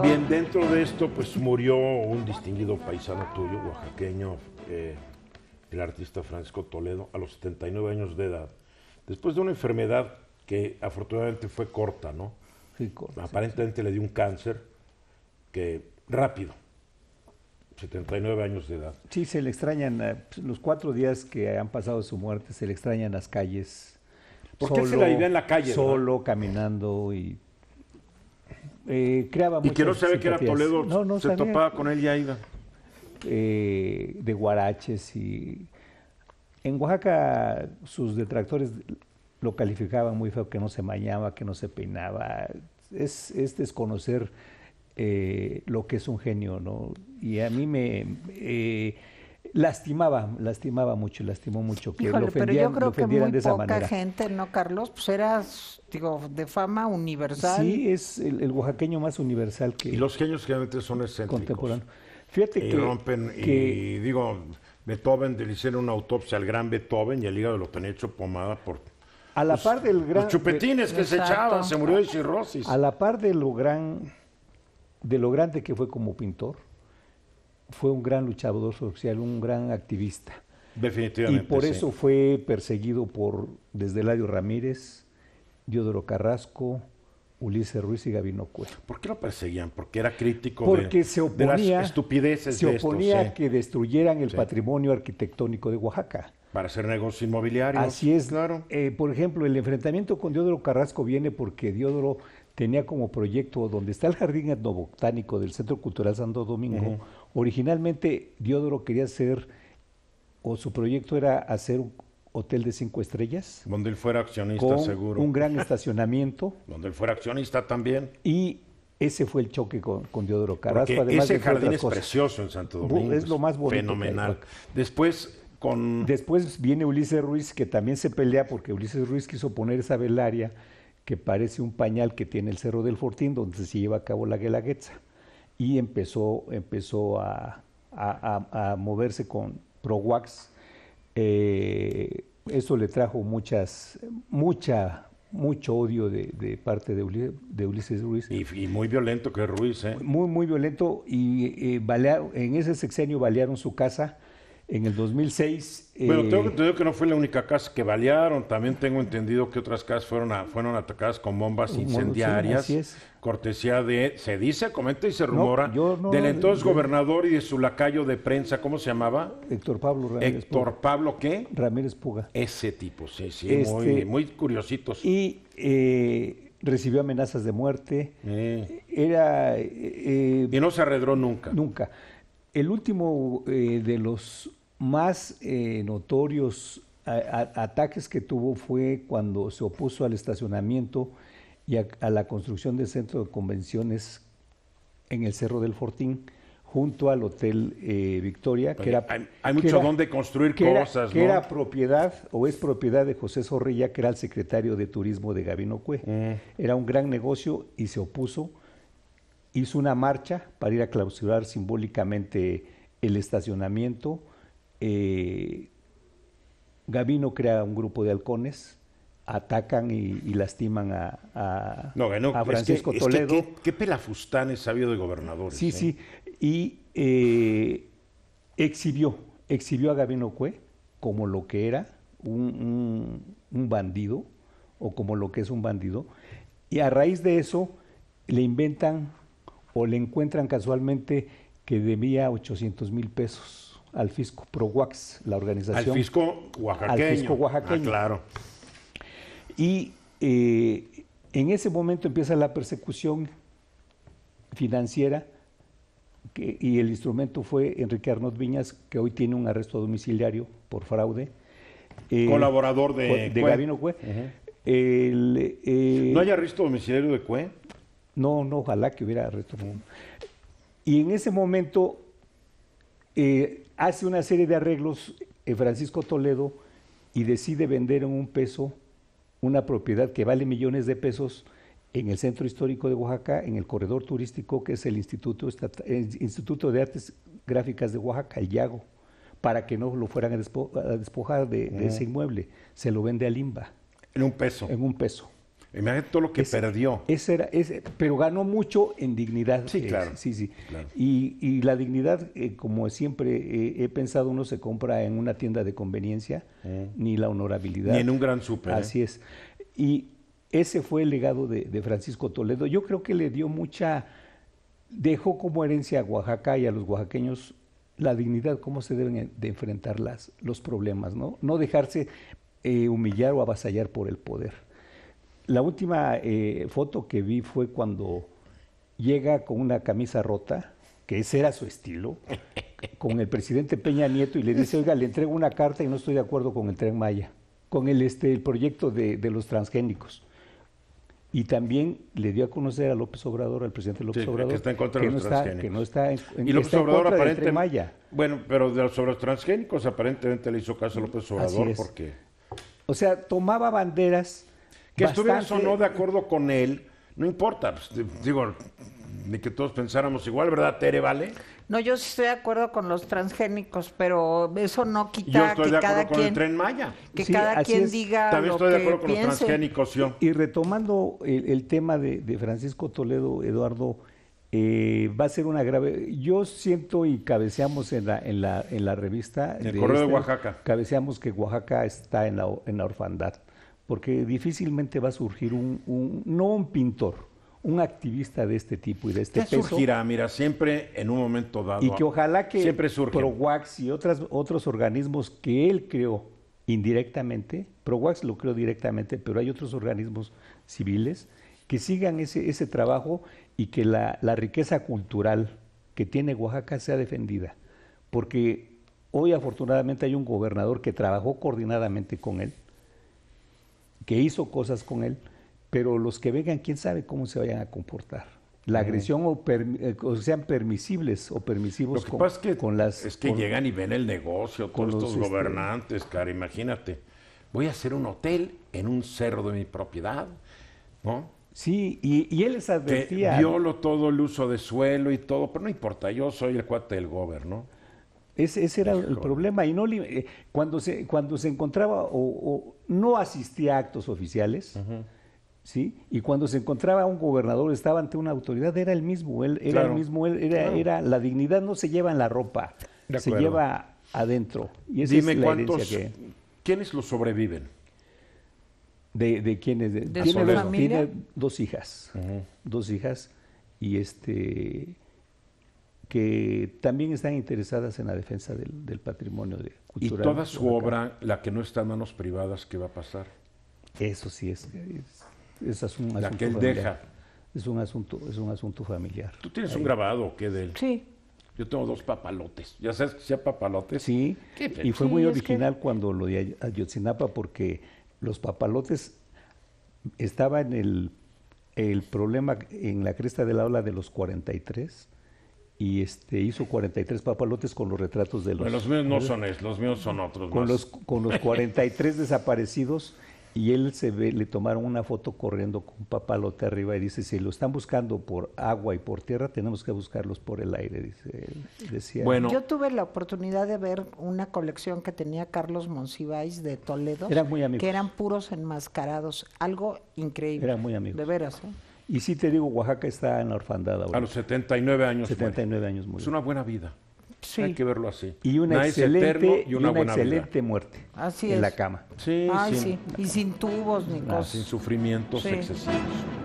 Bien, dentro de esto, pues murió un distinguido paisano tuyo, oaxaqueño, eh, el artista Francisco Toledo, a los 79 años de edad, después de una enfermedad que afortunadamente fue corta, ¿no? Aparentemente le dio un cáncer que rápido, 79 años de edad. Sí, se le extrañan, eh, pues, los cuatro días que han pasado su muerte, se le extrañan las calles. porque se la idea en la calle? Solo, caminando y eh, creaba Y quiero saber que era Toledo, no, se topaba con él y ya iba. Eh, de guaraches y... En Oaxaca sus detractores lo calificaban muy feo, que no se mañaba, que no se peinaba. Es, es desconocer eh, lo que es un genio, ¿no? Y a mí me lastimaba, lastimaba mucho, lastimó mucho que lo pero yo creo que muy poca gente, ¿no, Carlos? Pues eras, digo, de fama universal. Sí, es el, oaxaqueño más universal que... Y los queños generalmente son excéntricos. Contemporáneos. Fíjate y que... rompen, y digo, Beethoven, le hicieron una autopsia al gran Beethoven y el hígado lo tenía hecho pomada por... A la par del gran... Los chupetines que se echaban, se murió de cirrosis. A la par de lo gran... de lo grande que fue como pintor fue un gran luchador social, un gran activista. Definitivamente. Y por eso fue perseguido por desde Ladio Ramírez, Diodoro Carrasco, Ulises Ruiz y Gabino Cueva. ¿Por qué lo perseguían? Porque era crítico Porque de, se oponía, de estupideces. Se oponía a que destruyeran el patrimonio arquitectónico de Oaxaca. Para hacer negocios inmobiliarios. Así es. Claro. Eh, por ejemplo, el enfrentamiento con Diodoro Carrasco viene porque Diodoro tenía como proyecto donde está el jardín etnobotánico del Centro Cultural Santo Domingo. Originalmente Diodoro quería hacer, o su proyecto era hacer un hotel de cinco estrellas. Donde él fuera accionista, seguro. Un gran estacionamiento. donde él fuera accionista también. Y ese fue el choque con, Diodoro Carrasco. además ese jardín es precioso en Santo Domingo. Es lo más bonito. Fenomenal. Después Después viene Ulises Ruiz, que también se pelea porque Ulises Ruiz quiso poner esa velaria que parece un pañal que tiene el Cerro del Fortín, donde se lleva a cabo la guelaguetza. Y empezó, empezó a, moverse con Prowax. Eh, eso le trajo muchas, mucha, mucho odio de, parte de, Ulises, Ruiz. Y, muy violento que Ruiz, ¿eh? Muy, muy violento. Y eh, en ese sexenio balearon su casa en el 2006. Bueno, eh, tengo entendido que no fue la única casa que balearon. También tengo entendido que otras casas fueron, fueron atacadas con bombas incendiarias. Cortesía de, se dice, comenta y se rumora, del entonces gobernador y de su lacayo de prensa, ¿cómo se llamaba? Héctor Pablo Ramírez. Héctor Pablo, ¿qué? Ramírez Puga. Ese tipo, sí, sí, muy, este, muy curiositos. Y eh, recibió amenazas de muerte. Eh. Era. y no se arredró nunca. Nunca. El último eh, de los más eh, notorios ataques que tuvo fue cuando se opuso al estacionamiento y a, la construcción del centro de convenciones en el Cerro del Fortín junto al Hotel eh, Victoria, que era... Hay, mucho donde construir cosas, era, propiedad o es propiedad de José Zorrilla, que era el secretario de Turismo de Gabino Cue. Mm. Era un gran negocio y se opuso hizo una marcha para ir a clausurar simbólicamente el estacionamiento. Eh, Gavino crea un grupo de halcones, atacan y, lastiman a, Francisco Toledo. qué, pelafustán pelafustanes ha de gobernadores. Sí, ¿eh? sí. Y eh, exhibió, exhibió a Gabino Cue como lo que era un bandido o como lo que es un bandido. Y a raíz de eso le inventan o le encuentran casualmente que debía 800 mil pesos al fisco ProWax, la organización. Al fisco oaxaqueño. Al fisco oaxaqueño. Ah, claro. Y eh, en ese momento empieza la persecución financiera y el instrumento fue Enrique Arnold Viñas, que hoy tiene un arresto domiciliario por fraude. Eh, Colaborador de, de Cue. Eh, ¿No hay arresto domiciliario de Cue? No, no, ojalá que hubiera retomado. Y en ese momento eh, hace una serie de arreglos eh, Francisco Toledo y decide vender en un peso una propiedad que vale millones de pesos en el centro histórico de Oaxaca, en el corredor turístico que es el Instituto, Instituto de Artes Gráficas de Oaxaca, el Yago, para que no lo fueran a, despojar de, ese inmueble. Se lo vende a Limba. En un peso. En un peso. Imagínate todo lo que perdió. Ese era, ese, pero ganó mucho en dignidad. Sí, eh, Sí, sí. Y, y, la dignidad, eh, como siempre he pensado, uno se compra en una tienda de conveniencia, mm. ni la honorabilidad. Ni en un gran súper. ¿eh? Así es. Y ese fue el legado de, Francisco Toledo. Yo creo que le dio mucha. dejó como herencia a Oaxaca y a los oaxaqueños la dignidad, cómo se deben de enfrentar las, los problemas, ¿no? No dejarse humillar o avasallar por el poder. La última eh, foto que vi fue cuando llega con una camisa rota, que ese era su estilo, con el presidente Peña Nieto y le dice, oiga, le entrego una carta y no estoy de acuerdo con el tren Maya, con el, este, el proyecto de, los transgénicos. Y también le dio a conocer a López Obrador, al presidente López Obrador, que está en contra de los transgénicos. que no está en, y López Obrador Maya. Bueno, pero de sobre los transgénicos aparentemente le hizo caso a López Obrador porque. O sea, tomaba banderas que bastante... o no de acuerdo con él, no importa, pues, digo, ni que todos pensáramos igual, ¿verdad, Tere, vale? No, yo sí estoy de acuerdo con los transgénicos, pero eso no quita yo estoy de acuerdo con el tren Maya. Que cada quien diga También estoy de acuerdo con los transgénicos, yo. Y, retomando el, tema de, Francisco Toledo, Eduardo, eh, va a ser una grave. Yo siento y cabeceamos en la, en la, en la revista. En el Correo de Oaxaca. Cabeceamos que Oaxaca está en en la orfandad porque difícilmente va a surgir un, no un pintor, un activista de este tipo y de este peso. surgirá, mira, siempre en un momento dado. Y que ojalá que siempre ProWax y otros organismos que él creó indirectamente, ProWax lo creó directamente, pero hay otros organismos civiles que sigan ese, ese trabajo y que la, la riqueza cultural que tiene Oaxaca sea defendida. Porque hoy afortunadamente hay un gobernador que trabajó coordinadamente con él, que hizo cosas con él, pero los que vengan, quién sabe cómo se vayan a comportar. La agresión eh, o, sean permisibles o permisivos que con, que, las. Es que llegan y ven el negocio, con estos este, gobernantes, cara. Imagínate, voy a hacer un hotel en un cerro de mi propiedad, ¿no? Sí, y, él les advertía. violo todo el uso de suelo y todo, pero no importa, yo soy el cuate del gobierno. Ese, era el problema. Y no, eh, cuando, se, cuando se encontraba o, no asistía a actos oficiales, ¿sí? Y cuando se encontraba un gobernador, estaba ante una autoridad, era el mismo, él, era el mismo, él, era, la dignidad no se lleva en la ropa, se lleva adentro. Y Dime que... ¿quiénes lo sobreviven? ¿De, de quiénes? tiene, tiene dos hijas, dos hijas, y este que también están interesadas en la defensa del, patrimonio de cultural. Y toda su obra, la que no está en manos privadas, ¿qué va a pasar? Eso sí es, es, deja. Es un asunto, es un asunto familiar. ¿Tú tienes un grabado o qué de él? Sí. Yo tengo dos papalotes. ¿Ya sabes que sea papalotes? Sí. Y fue muy original cuando lo di a Ayotzinapa porque los papalotes estaba en el, el problema en la cresta del aula de los 43 y este, hizo 43 papalotes con los retratos de los... Bueno, los míos no ¿Eh? son esos, los míos son otros. Con, Los, con los 43 desaparecidos y él se ve, le tomaron una foto corriendo con un papalote arriba y dice, si lo están buscando por agua y por tierra, tenemos que buscarlos por el aire, dice él. Decía. Bueno, yo tuve la oportunidad de ver una colección que tenía Carlos Monsiváis de Toledo, muy que eran puros enmascarados, algo increíble. muy De veras. ¿eh? Y sí te digo, Oaxaca está en la orfandad ahora. A los 79 años. 79 años Es una buena vida. Hay que verlo así. Y una excelente, y una, muerte. Así En la cama. Sí, sí. Y sin tubos ni ah, cosas. Sin sufrimientos excesivos.